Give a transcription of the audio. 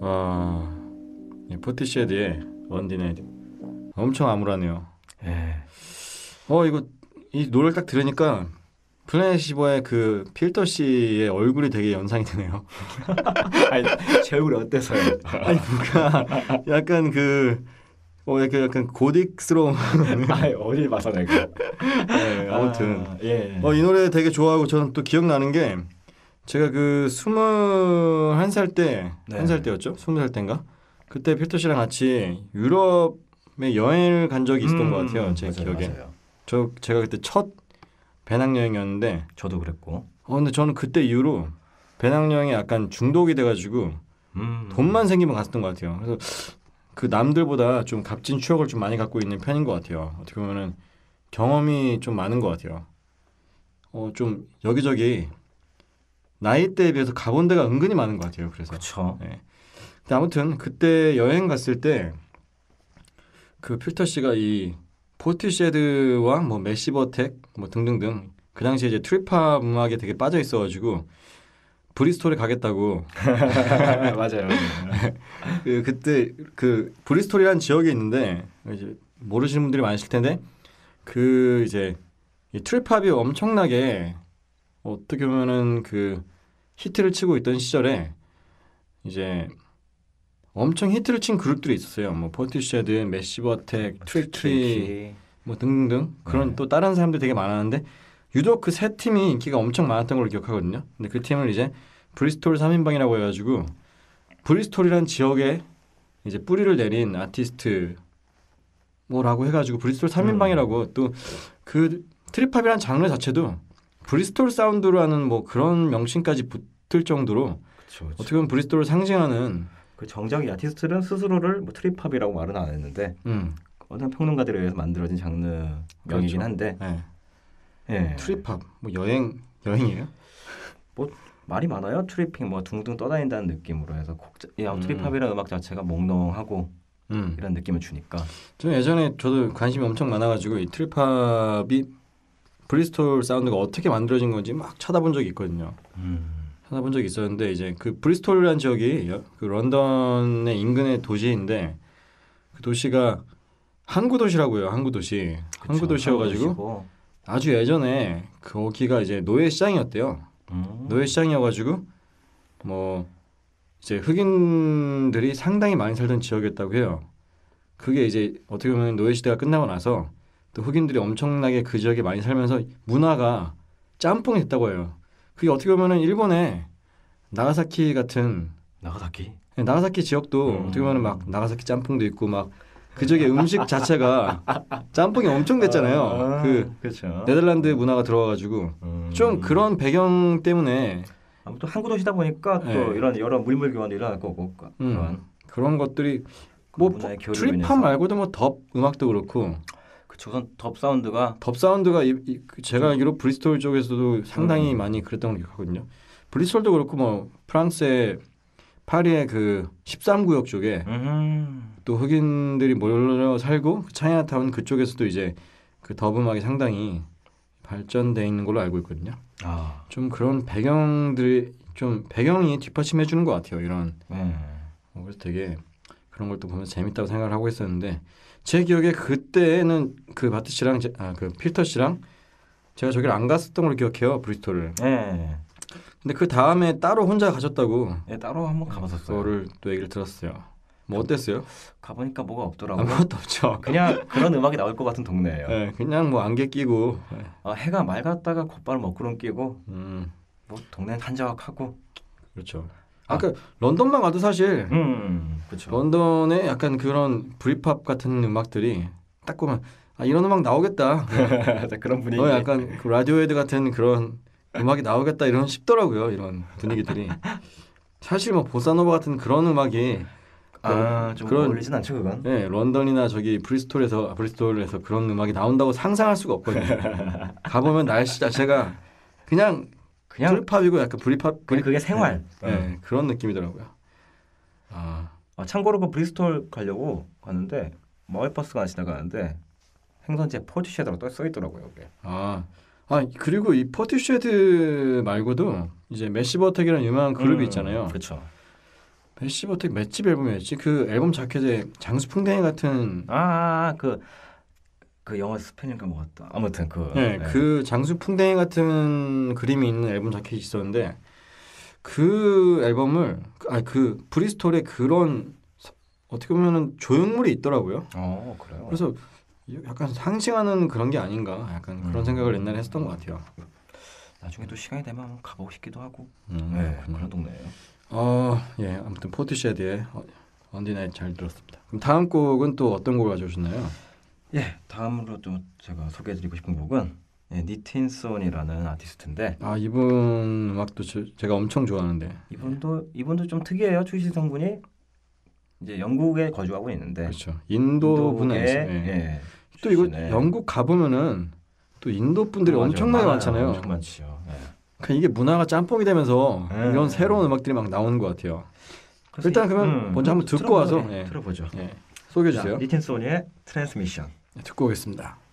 와 포티쉐드의 언디네드 엄청 암울하네요. 예. 어 이거 이 노래를 딱 들으니까 플래시버의 그 필터 씨의 얼굴이 되게 연상이 되네요. 아니 제얼굴 어때서요? 아니 뭔가 약간 그 어, 약간, 약간 고딕스러운. 아, 어딜 봐서 내가. 네, 아무튼. 아, 예. 어, 이 노래 되게 좋아하고 저는 또 기억나는 게 제가 그 스물한 살 때, 네. 한살 때였죠? 스무 살 때인가? 그때 필터 씨랑 같이 유럽에 여행을 간 적이 있었던 음, 것 같아요. 제 맞아요, 기억에. 맞아요. 저 제가 그때 첫 배낭여행이었는데 저도 그랬고. 어 근데 저는 그때 이후로 배낭여행에 약간 중독이 돼가지고 음. 돈만 생기면 갔었던 것 같아요. 그래서 그 남들보다 좀 값진 추억을 좀 많이 갖고 있는 편인 것 같아요. 어떻게 보면은 경험이 좀 많은 것 같아요. 어 좀 여기저기 나이대에 비해서 가본 데가 은근히 많은 것 같아요. 그래서. 그렇죠. 네. 근데 아무튼 그때 여행 갔을 때 그 필터 씨가 이 포티쉐드와 뭐 메시버텍 뭐 등등등 그 당시에 이제 트립팝 음악에 되게 빠져 있어가지고 브리스톨에 가겠다고 맞아요. 그 그때 그 브리스톨이라는 지역이 있는데 이제 모르시는 분들이 많으실 텐데 그 이제 트립팝이 엄청나게 어떻게 보면은 그 히트를 치고 있던 시절에 이제 엄청 히트를 친 그룹들이 있었어요. 뭐 포티쉐드, 메시버텍, 트리트리뭐등등 그런 네. 또 다른 사람들 되게 많았는데 유독 그 세 팀이 인기가 엄청 많았던 걸로 기억하거든요. 근데 그 팀을 이제 브리스톨 3인방이라고 해가지고 브리스톨이란 지역에 이제 뿌리를 내린 아티스트 뭐라고 해가지고 브리스톨 3인방이라고 음. 또그 트립팝이란 장르 자체도 브리스톨 사운드라는 뭐 그런 명칭까지 붙을 정도로 그쵸, 그쵸. 어떻게 보면 브리스톨을 상징하는 그 정작 야티스트는 스스로를 뭐트리팝이라고 말은 안 했는데 음. 어떤 평론가들에 의해서 만들어진 장르 명이긴 그렇죠. 한데 그렇죠. 네. 네. 예. 트리팝뭐 여행 여행이에요? 뭐 말이 많아요 트리핑 뭐 둥둥 떠다닌다는 느낌으로 해서 곡야 예, 음. 트리팝이라는 음악 자체가 몽롱하고 음. 이런 느낌을 주니까 좀 예전에 저도 관심이 엄청 많아가지고 이트리팝이 브리스톨 사운드가 어떻게 만들어진 건지 막 찾아본 적이 있거든요. 음. 찾아본 적이 있었는데 이제 그 브리스톨이라는 지역이 그 런던의 인근의 도시인데 그 도시가 항구 도시라고요. 항구 도시. 항구 도시여가지고 아주 예전에 거기가 이제 노예 시장이었대요. 음. 노예 시장이어가지고 뭐 이제 흑인들이 상당히 많이 살던 지역이었다고 해요. 그게 이제 어떻게 보면 노예 시대가 끝나고 나서 또 흑인들이 엄청나게 그 지역에 많이 살면서 문화가 짬뽕이 됐다고 해요. 그게 어떻게 보면은 일본의 나가사키 같은 나가사키 네, 나가사키 지역도 음. 어떻게 보면 막 나가사키 짬뽕도 있고 막그 지역의 음식 자체가 짬뽕이 엄청 됐잖아요. 아, 아 그 그쵸. 그렇죠. 네덜란드 문화가 들어와가지고 음. 좀 그런 배경 때문에 아무튼 한국 도시다 보니까 또 네. 이런 여러 물물 교환도 일어날 거고 그런 그러니까 음. 그런 것들이 그 뭐 뭐, 출입 말고도 뭐덥 음악도 그렇고 그쵸. 선덥 사운드가 덥 사운드가 이, 이, 그 제가 알기로 브리스톨 쪽에서도 상당히 음. 많이 그랬던 걸 기억하거든요. 브리스톨도 그렇고 뭐 프랑스의 파리의 그 13구역 쪽에 음. 또 흑인들이 몰려 살고 그 차이나타운 그쪽에서도 이제 그 더브 음이 상당히 발전돼 있는 걸로 알고 있거든요. 아. 좀 그런 배경들이 좀 배경이 뒷받침해 주는 것 같아요. 이런 음. 그래서 되게 그런 걸 또보면 재밌다고 생각을 하고 있었는데 제 기억에 그때는 그 바트 씨랑 아 그 필터 씨랑 제가 저기를 안 갔었던 걸로 기억해요 브리스토를 네. 예, 예, 예. 근데 그 다음에 따로 혼자 가셨다고. 네, 따로 한번 가봤었어요. 그거를 또 얘기를 들었어요. 뭐 그 어땠어요? 가보니까 뭐가 없더라고요. 아무것도 없죠. 그냥 그런 음악이 나올 것 같은 동네예요. 네, 그냥 뭐 안개 끼고. 아, 해가 맑았다가 곧바로 먹구름 끼고. 음. 뭐 동네는 한적하고. 그렇죠. 아까 그 런던만 가도 사실 음, 음, 그쵸. 런던에 약간 그런 브리팝 같은 음악들이 딱 보면 아 이런 음악 나오겠다 그런 분위기 어, 약간 그 라디오헤드 같은 그런 음악이 나오겠다 이런 싶더라고요 이런 분위기들이 사실 뭐 보사노바 같은 그런 음악이 아, 좀 그런, 어울리진 않죠 그건. 네, 런던이나 저기 브리스톨에서 브리스톨에서 그런 음악이 나온다고 상상할 수가 없거든요. 가보면 날씨 자체가 그냥 그냥 트랩팝이고 약간 브리팝 그냥 그게 네. 생활. 네, 네, 그런 느낌이더라고요. 아. 아 참고로 그 브리스톨 가려고 가는데 마을 버스가 지나가는데 행선지에 포티쉐드라고 또써 있더라고요. 아. 아 그리고 이 포티쉐드 말고도 이제 메시버텍이라는 유명한 그룹이 음, 있잖아요. 그렇죠. 메시버텍 맷집 앨범이었지. 그 앨범 자켓에 장수 풍뎅이 같은 아그 아, 아, 아 그그 영화 스페인인먹었다 아무튼 그. 네, 네. 그 장수 풍뎅이 같은 그림이 있는 앨범 자켓이 있었는데 그 앨범을 아그 브리스톨에 그런 어떻게 보면은 조형물이 있더라고요. 어, 그래요. 그래서 약간 상징하는 그런 게 아닌가 약간 그런 음. 생각을 옛날에 했었던 것 같아요. 나중에 또 시간이 되면 가보고 싶기도 하고 음, 네, 그런 음. 동네예요. 아 예, 아무튼 포트쉐드의 언디나잇 잘 들었습니다. 그럼 다음 곡은 또 어떤 곡을 가져오셨나요? 예, 다음으로 좀 제가 소개해드리고 싶은 곡은 예, 니틴손이라는 아티스트인데 아 이분 음악도 제, 가 엄청 좋아하는데 이분도 이분도 좀 특이해요 출신 성분이 이제 영국에 거주하고 있는데 그렇죠 인도 분은 예. 예. 또 이거 영국 가보면은 또 인도 분들이 엄청나게 많잖아요 엄청 많죠 예. 그러니까 이게 문화가 짬뽕이 되면서 예. 이런 새로운 음악들이 막 나오는 것 같아요 일단 그러면 음, 먼저 한번 음, 듣고 와서 예, 예. 들어보죠 예. 소개해 주세요. 리틴 소니의 트랜스미션. 네, 듣고 오겠습니다.